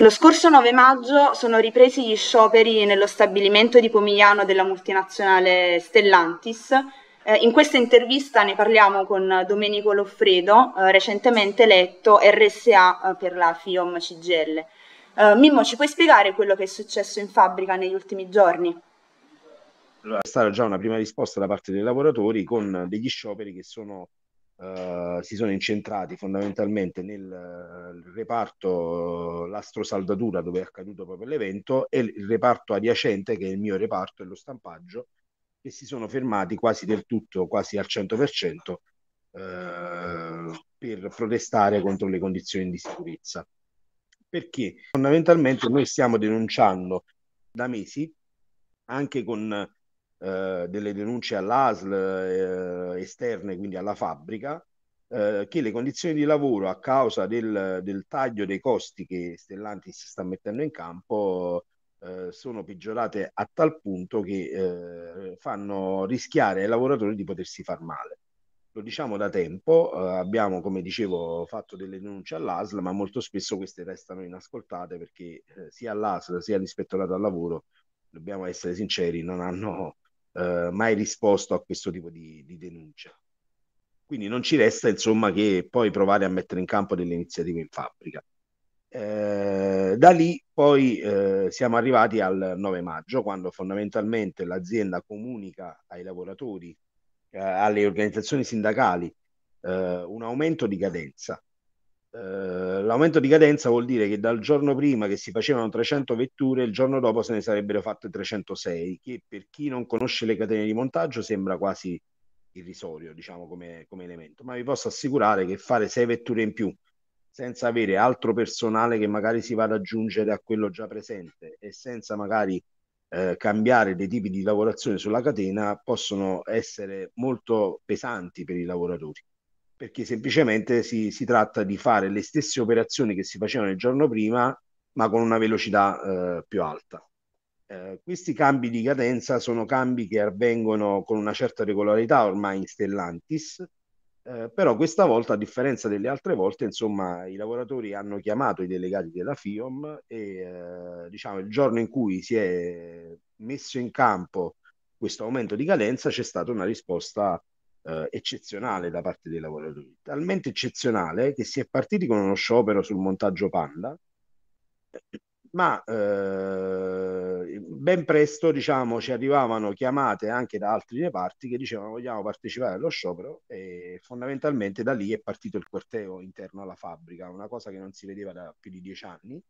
Lo scorso 9 maggio sono ripresi gli scioperi nello stabilimento di Pomigliano della multinazionale Stellantis. Eh, in questa intervista ne parliamo con Domenico Loffredo, eh, recentemente eletto RSA eh, per la FIOM CGL. Eh, Mimmo, ci puoi spiegare quello che è successo in fabbrica negli ultimi giorni? Allora, è stata già una prima risposta da parte dei lavoratori con degli scioperi che sono Uh, si sono incentrati fondamentalmente nel uh, reparto uh, eh, l'astrosaldatura dove è accaduto proprio l'evento e il reparto adiacente che è il mio reparto e lo stampaggio che si sono fermati quasi del tutto, quasi al 100% per protestare contro le condizioni di sicurezza. Perché fondamentalmente noi stiamo denunciando da mesi anche con eh, delle denunce all'ASL eh, esterne, quindi alla fabbrica, eh, che le condizioni di lavoro a causa del, del, taglio dei costi che Stellantis sta mettendo in campo eh, sono peggiorate a tal punto che eh, fanno rischiare ai lavoratori di potersi far male. Lo diciamo da tempo, eh, abbiamo come dicevo fatto delle denunce all'ASL, ma molto spesso queste restano inascoltate perché sia all'ASL sia all'ispettorato al lavoro dobbiamo essere sinceri, non hanno eh, mai risposto a questo tipo di, di denuncia. Quindi non ci resta insomma che poi provare a mettere in campo delle iniziative in fabbrica. Eh, da lì poi eh, siamo arrivati al 9 maggio, quando fondamentalmente l'azienda comunica ai lavoratori, eh, alle organizzazioni sindacali, eh, un aumento di cadenza eh, l'aumento di cadenza vuol dire che dal giorno prima che si facevano 300 vetture, il giorno dopo se ne sarebbero fatte 306, che per chi non conosce le catene di montaggio sembra quasi irrisorio, diciamo, come, come elemento. Ma vi posso assicurare che fare 6 vetture in più senza avere altro personale che magari si va ad aggiungere a quello già presente e senza magari eh, cambiare dei tipi di lavorazione sulla catena possono essere molto pesanti per i lavoratori perché semplicemente si, si, tratta di fare le stesse operazioni che si facevano il giorno prima, ma con una velocità eh, più alta. Eh, questi cambi di cadenza sono cambi che avvengono con una certa regolarità ormai in Stellantis, eh, però questa volta, a differenza delle altre volte, insomma, i lavoratori hanno chiamato i delegati della FIOM e eh, diciamo, il giorno in cui si è messo in campo questo aumento di cadenza c'è stata una risposta eh, eccezionale da parte dei lavoratori, talmente eccezionale che si è partiti con uno sciopero sul montaggio Panda, ma eh, ben presto diciamo, ci arrivavano chiamate anche da altri reparti che dicevano vogliamo partecipare allo sciopero e fondamentalmente da lì è partito il corteo interno alla fabbrica, una cosa che non si vedeva da più di dieci anni.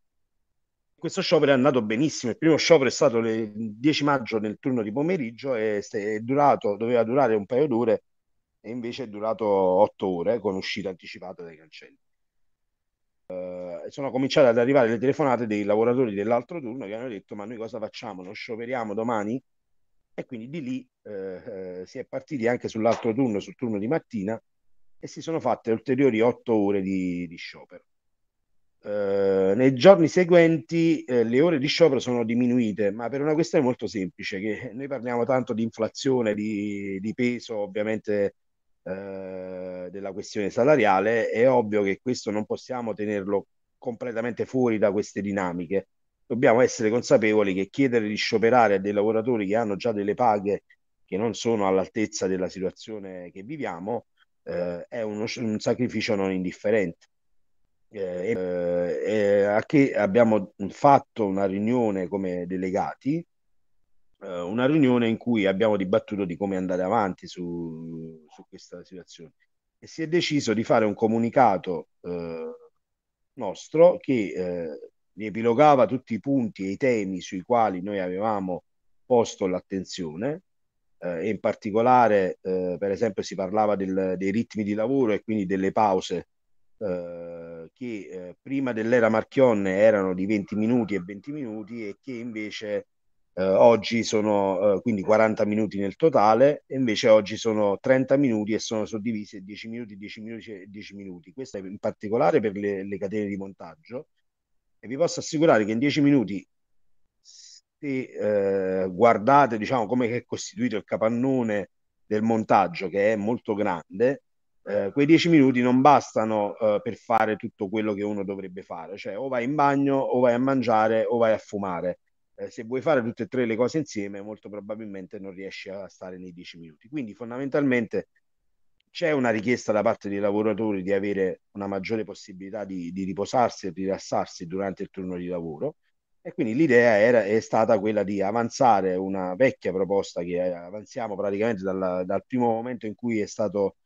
Questo sciopero è andato benissimo, il primo sciopero è stato il 10 maggio nel turno di pomeriggio e è durato, doveva durare un paio d'ore e invece è durato otto ore con uscita anticipata dai cancelli. Uh, sono cominciate ad arrivare le telefonate dei lavoratori dell'altro turno che hanno detto ma noi cosa facciamo, non scioperiamo domani? E quindi di lì uh, si è partiti anche sull'altro turno, sul turno di mattina e si sono fatte ulteriori otto ore di, di sciopero. nei giorni seguenti le ore di sciopero sono diminuite, ma per una questione molto semplice, che noi parliamo tanto di inflazione, di, di peso ovviamente eh, della questione salariale, è ovvio che questo non possiamo tenerlo completamente fuori da queste dinamiche. Dobbiamo essere consapevoli che chiedere di scioperare a dei lavoratori che hanno già delle paghe che non sono all'altezza della situazione che viviamo eh, è uno, un sacrificio non indifferente. Eh, eh, a che abbiamo fatto una riunione come delegati eh, una riunione in cui abbiamo dibattuto di come andare avanti su, su questa situazione e si è deciso di fare un comunicato eh, nostro che eh, riepilogava tutti i punti e i temi sui quali noi avevamo posto l'attenzione eh, e in particolare eh, per esempio si parlava del, dei ritmi di lavoro e quindi delle pause eh, che eh, prima dell'era Marchionne erano di 20 minuti e 20 minuti e che invece eh, oggi sono eh, quindi 40 minuti nel totale, e invece oggi sono 30 minuti e sono suddivisi 10 minuti, 10 minuti e 10 minuti. Questo è in particolare per le, le, catene di montaggio. E vi posso assicurare che in 10 minuti, se eh, guardate diciamo, come è costituito il capannone del montaggio, che è molto grande, eh, quei 10 minuti non bastano eh, per fare tutto quello che uno dovrebbe fare, cioè o vai in bagno, o vai a mangiare, o vai a fumare eh, se vuoi fare tutte e tre le cose insieme, molto probabilmente non riesci a stare nei dieci minuti. Quindi fondamentalmente c'è una richiesta da parte dei lavoratori di avere una maggiore possibilità di, di riposarsi e rilassarsi durante il turno di lavoro. E quindi l'idea era, è stata quella di avanzare una vecchia proposta che eh, avanziamo praticamente dalla, dal primo momento in cui è stato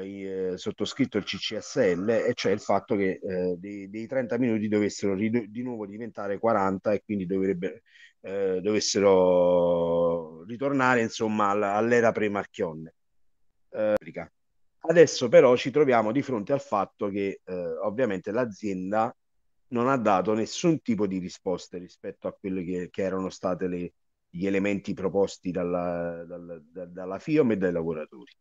eh, sottoscritto il CCSL, e cioè il fatto che eh, dei, dei, 30 minuti dovessero ri- di nuovo diventare 40 e quindi dovrebbe, eh, dovessero ritornare insomma all'era pre-Marchionne. Eh, Adesso però ci troviamo di fronte al fatto che eh, ovviamente l'azienda non ha dato nessun tipo di risposte rispetto a quelle che, che erano state le, gli elementi proposti dalla, dalla, dalla FIOM e dai lavoratori.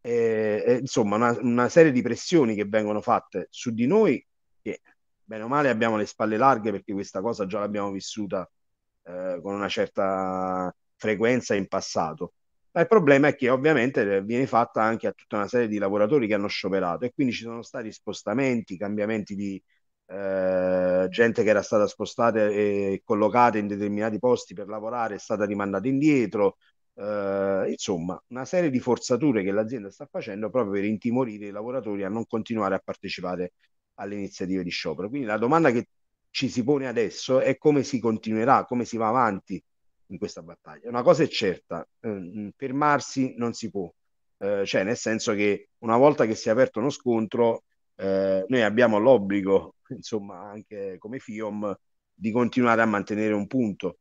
Eh, eh, insomma una, una, serie di pressioni che vengono fatte su di noi che bene o male abbiamo le spalle larghe perché questa cosa già l'abbiamo vissuta eh, con una certa frequenza in passato. Ma il problema è che ovviamente eh, viene fatta anche a tutta una serie di lavoratori che hanno scioperato e quindi ci sono stati spostamenti, cambiamenti di eh, gente che era stata spostata e collocata in determinati posti per lavorare è stata rimandata indietro, eh, insomma, una serie di forzature che l'azienda sta facendo proprio per intimorire i lavoratori a non continuare a partecipare alle iniziative di sciopero. Quindi la domanda che ci si pone adesso è come si continuerà, come si va avanti in questa battaglia. Una cosa è certa, eh, mm, fermarsi non si può, eh, cioè nel senso che una volta che si è aperto uno scontro, eh, noi abbiamo l'obbligo, insomma, anche come FIOM, di continuare a mantenere un punto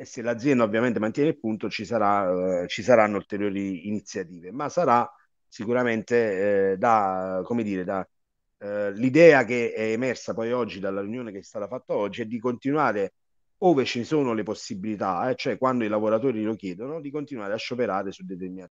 e se l'azienda ovviamente mantiene il punto ci, sarà, eh, ci saranno ulteriori iniziative, ma sarà sicuramente eh, da, come dire, da, eh, l'idea che è emersa poi oggi dalla riunione che è stata fatta oggi è di continuare ove ci sono le possibilità, eh, cioè quando i lavoratori lo chiedono, di continuare a scioperare su determinati